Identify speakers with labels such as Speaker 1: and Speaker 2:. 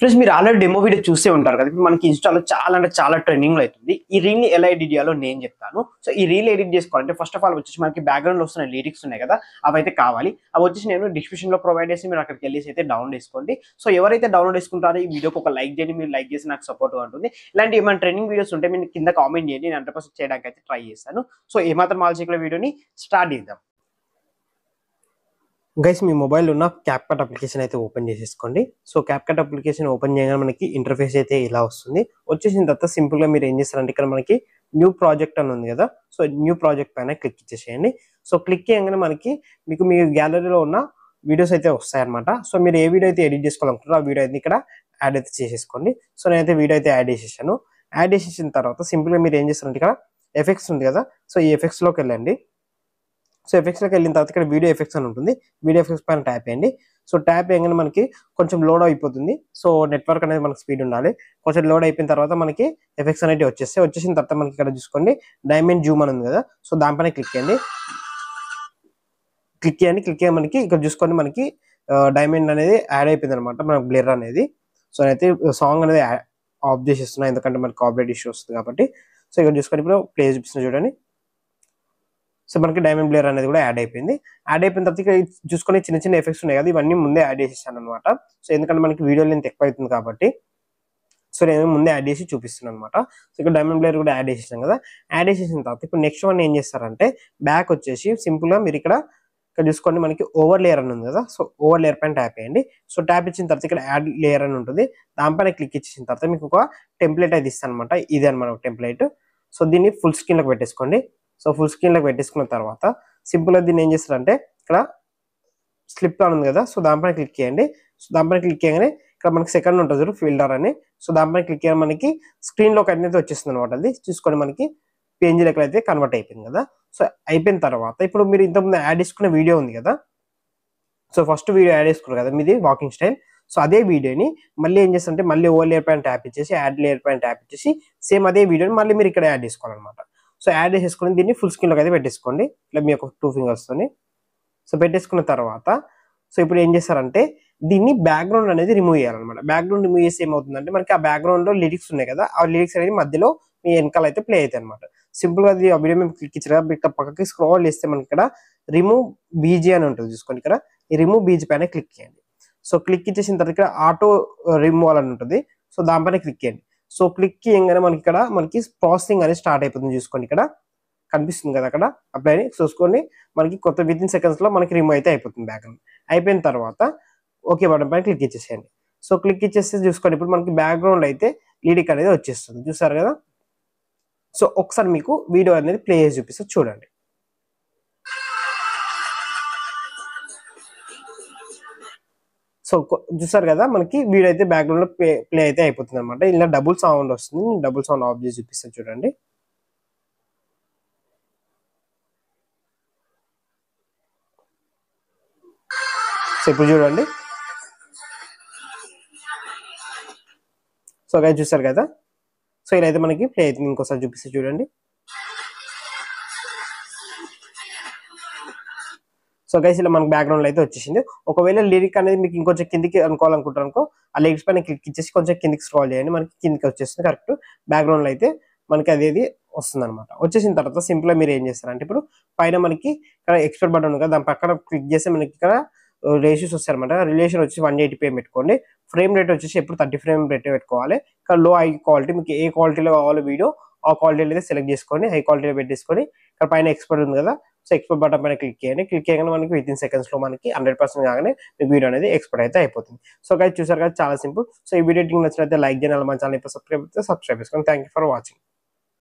Speaker 1: friends మీరు already demo video చూసే ఉంటారు కదా ఇప్పుడు మనకి ఇన్స్టాలో చాలా అంటే చాలా లో అవుతుంది ఈ రీల్ని ఎలా ఎడిట్ చేయాలో నేను చెప్తాను సో ఈ రీల్ ఎడిట్ చేసుకోవాలంటే ఫస్ట్ ఆఫ్ ఆల్ వచ్చేసి మనకి బ్యాక్గ్రౌండ్లో వస్తున్న లిరిక్స్ ఉన్నాయి కదా అవైతే కావాలి అవి వచ్చేసి నేను లో ప్రొవైడ్ చేసి మీరు అక్కడికి వెళ్ళేసి అయితే డౌన్లోడ్ చేసుకోండి సో ఎవరైతే డౌన్లోడ్ చేసుకుంటారో ఈ వీడియోకి ఒక లైక్ చేయండి మీరు లైక్ చేసి నాకు సపోర్ట్గా ఉంటుంది ఇలాంటి ఏమైనా ట్రెండింగ్ వీడియోస్ ఉంటే మీరు కింద కామెంట్ చేయండి నేను అంటే చేయడానికి అయితే ట్రై చేస్తాను సో ఏమాత్రం ఆలోచించిన వీడియోని స్టార్ట్ చేద్దాం గైస్ మీ మొబైల్లో ఉన్న క్యాప్కట్ అప్లికేషన్ అయితే ఓపెన్ చేసేసుకోండి సో క్యాప్కట్ అప్లికేషన్ ఓపెన్ చేయగానే మనకి ఇంటర్ఫేస్ అయితే ఇలా వస్తుంది వచ్చేసిన తర్వాత సింపుల్గా మీరు ఏం చేస్తారంటే ఇక్కడ మనకి న్యూ ప్రాజెక్ట్ అని ఉంది కదా సో న్యూ ప్రాజెక్ట్ పైన క్లిక్ చేసేయండి సో క్లిక్ చేయగానే మనకి మీకు మీ గ్యాలరీలో ఉన్న వీడియోస్ అయితే వస్తాయన్నమాట సో మీరు ఏ వీడియో అయితే ఎడిట్ చేసుకోవాలనుకుంటారో ఆ వీడియో అయితే ఇక్కడ యాడ్ అయితే చేసేసుకోండి సో నేనైతే వీడియో అయితే యాడ్ చేసేసాను యాడ్ చేసేసిన తర్వాత సింపుల్గా మీరు ఏం చేస్తారంటే ఇక్కడ ఎఫెక్ట్స్ ఉంది కదా సో ఈ ఎఫెక్ట్స్లోకి వెళ్ళండి సో లోకి వెళ్ళిన తర్వాత ఇక్కడ వీడియో ఎఫెక్ట్స్ అని ఉంటుంది వీడియో ఎఫెక్ట్స్ పైన ట్యాప్ చేయండి సో ట్యాప్ చేయగానే మనకి కొంచెం లోడ్ అయిపోతుంది సో నెట్వర్క్ అనేది మనకి స్పీడ్ ఉండాలి కొంచెం లోడ్ అయిపోయిన తర్వాత మనకి ఎఫెక్ట్స్ అనేవి వచ్చేస్తాయి వచ్చేసిన తర్వాత మనకి ఇక్కడ చూసుకోండి డైమండ్ జూమ్ అని ఉంది కదా సో దానిపైన క్లిక్ చేయండి క్లిక్ చేయండి క్లిక్ చేయ మనకి ఇక్కడ చూసుకోండి మనకి డైమండ్ అనేది యాడ్ అయిపోయింది అనమాట మనకి బ్లర్ అనేది సో అయితే సాంగ్ అనేది ఆఫ్ ఇస్తున్నాయి ఎందుకంటే మనకి కాపరేట్ ఇష్యూ వస్తుంది కాబట్టి సో ఇక్కడ చూసుకొని ఇప్పుడు ప్లే చూపిస్తున్నా చూడండి సో మనకి డైమండ్ బ్లేయర్ అనేది కూడా యాడ్ అయిపోయింది యాడ్ అయిపోయిన తర్వాత ఇక్కడ చూసుకునే చిన్న చిన్న ఎఫెక్ట్స్ ఉన్నాయి కదా ఇవన్నీ ముందే యాడ్ చేసేసాను అనమాట సో ఎందుకంటే మనకి వీడియో లెంత్ ఎక్కువ అవుతుంది కాబట్టి సో నేను ముందే యాడ్ చేసి చూపిస్తున్నాను అనమాట సో ఇక్కడ డైమండ్ బ్లేయర్ కూడా యాడ్ చేసేసాం కదా యాడ్ చేసేసిన తర్వాత ఇప్పుడు నెక్స్ట్ వన్ ఏం చేస్తారంటే బ్యాక్ వచ్చేసి సింపుల్గా మీరు ఇక్కడ ఇక్కడ చూసుకోండి మనకి ఓవర్ లేయర్ అని ఉంది కదా సో ఓవర్ లేయర్ పైన ట్యాప్ వేయండి సో ట్యాప్ ఇచ్చిన తర్వాత ఇక్కడ యాడ్ లేయర్ అని ఉంటుంది దానిపైన క్లిక్ ఇచ్చిన తర్వాత మీకు ఒక టెంప్లెట్ అయితే ఇస్తాను అనమాట ఇదే అనమాట టెంప్లెట్ సో దీన్ని ఫుల్ స్క్రీన్లోకి పెట్టేసుకోండి సో ఫుల్ స్క్రీన్లోకి పెట్టేసుకున్న తర్వాత సింపుల్ గా దీన్ని ఏం చేస్తారంటే ఇక్కడ స్లిప్ లో ఉంది కదా సో దానిపైన క్లిక్ చేయండి సో దానిపైన క్లిక్ చేయగానే ఇక్కడ మనకి సెకండ్ ఉంటుంది చూడు ఫీల్డర్ అని సో దానిపైన క్లిక్ చేయడం మనకి స్క్రీన్ లో అయితే వచ్చేస్తుంది అనమాట అది చూసుకొని మనకి పేజీలకు అయితే కన్వర్ట్ అయిపోయింది కదా సో అయిపోయిన తర్వాత ఇప్పుడు మీరు ఇంతకుముందు యాడ్ చేసుకున్న వీడియో ఉంది కదా సో ఫస్ట్ వీడియో యాడ్ చేసుకున్నారు కదా మీది వాకింగ్ స్టైల్ సో అదే వీడియోని మళ్ళీ ఏం చేస్తారంటే మళ్ళీ ఓవర్ లేయర్ పైన ట్యాప్ ఇచ్చేసి యాడ్ లేయర్ పైన ట్యాప్ ఇచ్చేసి సేమ్ అదే వీడియోని మళ్ళీ మీరు ఇక్కడ యాడ్ చేసుకోవాలన్నమాట సో యాడ్ చేసేసుకొని దీన్ని ఫుల్ స్క్రీన్లోకి అయితే పెట్టేసుకోండి ఇట్లా మీ యొక్క టూ ఫింగర్స్తోని సో పెట్టేసుకున్న తర్వాత సో ఇప్పుడు ఏం చేస్తారంటే దీన్ని బ్యాక్గ్రౌండ్ అనేది రిమూవ్ చేయాలన్నమాట బ్యాక్గ్రౌండ్ రిమూవ్ చేసి ఏమవుతుందంటే మనకి ఆ బ్యాక్గ్రౌండ్లో లిరిక్స్ ఉన్నాయి కదా ఆ లిరిక్స్ అనేది మధ్యలో మీ వెనకాల అయితే ప్లే అవుతాయి అనమాట సింపుల్గా అది ఆ వీడియో మేము క్లిక్ ఇచ్చారు కదా ఇక్కడ పక్కకి స్క్రోల్ చేస్తే మనకి ఇక్కడ రిమూవ్ బీజీ అని ఉంటుంది చూసుకోండి ఇక్కడ ఈ రిమూవ్ బీజీ పైన క్లిక్ చేయండి సో క్లిక్ ఇచ్చేసిన తర్వాత ఇక్కడ ఆటో రిమూవ్ అని ఉంటుంది సో దానిపైన క్లిక్ చేయండి సో క్లిక్ చేయగానే మనకి ఇక్కడ మనకి ప్రాసెసింగ్ అనేది స్టార్ట్ అయిపోతుంది చూసుకోండి ఇక్కడ కనిపిస్తుంది కదా అక్కడ అప్లై చూసుకోండి మనకి కొత్త విత్ ఇన్ సెకండ్స్లో మనకి రిమూవ్ అయితే అయిపోతుంది బ్యాక్గ్రౌండ్ అయిపోయిన తర్వాత ఓకే బటన్ పైన క్లిక్ ఇచ్చేసేయండి సో క్లిక్ ఇచ్చేస్తే చూసుకోండి ఇప్పుడు మనకి బ్యాక్గ్రౌండ్ అయితే లీడిక్ అనేది వచ్చేస్తుంది చూసారు కదా సో ఒకసారి మీకు వీడియో అనేది ప్లే చేసి చూపిస్తే చూడండి సో చూసారు కదా మనకి వీడైతే అయితే బ్యాక్గ్రౌండ్లో ప్లే ప్లే అయితే అయిపోతుంది అనమాట ఇలా డబుల్ సౌండ్ వస్తుంది నేను డబుల్ సౌండ్ ఆఫ్ చేసి చూపిస్తాను చూడండి సో ఇప్పుడు చూడండి సో గైస్ చూసారు కదా సో ఇలా అయితే మనకి ప్లే అయితే ఇంకోసారి చూపిస్తే చూడండి సో గైస్ ఇలా మనకు బ్యాక్గ్రౌండ్ అయితే వచ్చేసింది ఒకవేళ లిరిక్ అనేది మీకు ఇంకొంచెం కిందికి అనుకోవాలనుకుంటారనుకో ఆ లిరిక్స్ పైన క్లిక్ ఇచ్చేసి కొంచెం కిందికి స్క్రాల్ చేయండి మనకి కిందికి వచ్చేసింది కరెక్ట్ బ్యాక్గ్రౌండ్ అయితే మనకి అదేది వస్తుంది అనమాట వచ్చేసిన తర్వాత సింపుల్గా మీరు ఏం చేస్తారంటే ఇప్పుడు పైన మనకి ఇక్కడ ఎక్స్పర్ట్ బటన్ ఉంది కదా దాని పక్కన క్లిక్ చేస్తే మనకి ఇక్కడ రేషియోస్ అనమాట రిలేషన్ వచ్చి వన్ ఎయిటీ పే పెట్టుకోండి ఫ్రేమ్ రేట్ వచ్చేసి ఎప్పుడు థర్టీ ఫ్రేమ్ రేట్ పెట్టుకోవాలి ఇక్కడ లో హై క్వాలిటీ మీకు ఏ క్వాలిటీలో కావాలో వీడియో ఆ క్వాలిటీలో అయితే సెలెక్ట్ చేసుకోండి హై క్వాలిటీలో పెట్టేసుకొని ఇక్కడ పైన ఎక్స్పర్ట్ ఉంది కదా సో ఎక్స్పోర్ట్ బటన్ పైన క్లిక్ చేయండి క్లిక్ చేయగానే మనకి విత్ ఇన్ సెకండ్స్లో మనకి హండ్రెడ్ పర్సెంట్ కాగానే మీకు వీడియో అనేది ఎక్స్పోర్ట్ అయితే అయిపోతుంది సో గైస్ చూసారు కదా చాలా సింపుల్ సో ఈ వీడియో నచ్చినట్లయితే లైక్ చేయాలి మన ఛానల్ సబ్స్క్రైబ్ అయితే సబ్స్క్రైబ్ చేసుకోండి థ్యాంక్ ఫర్ వాచింగ్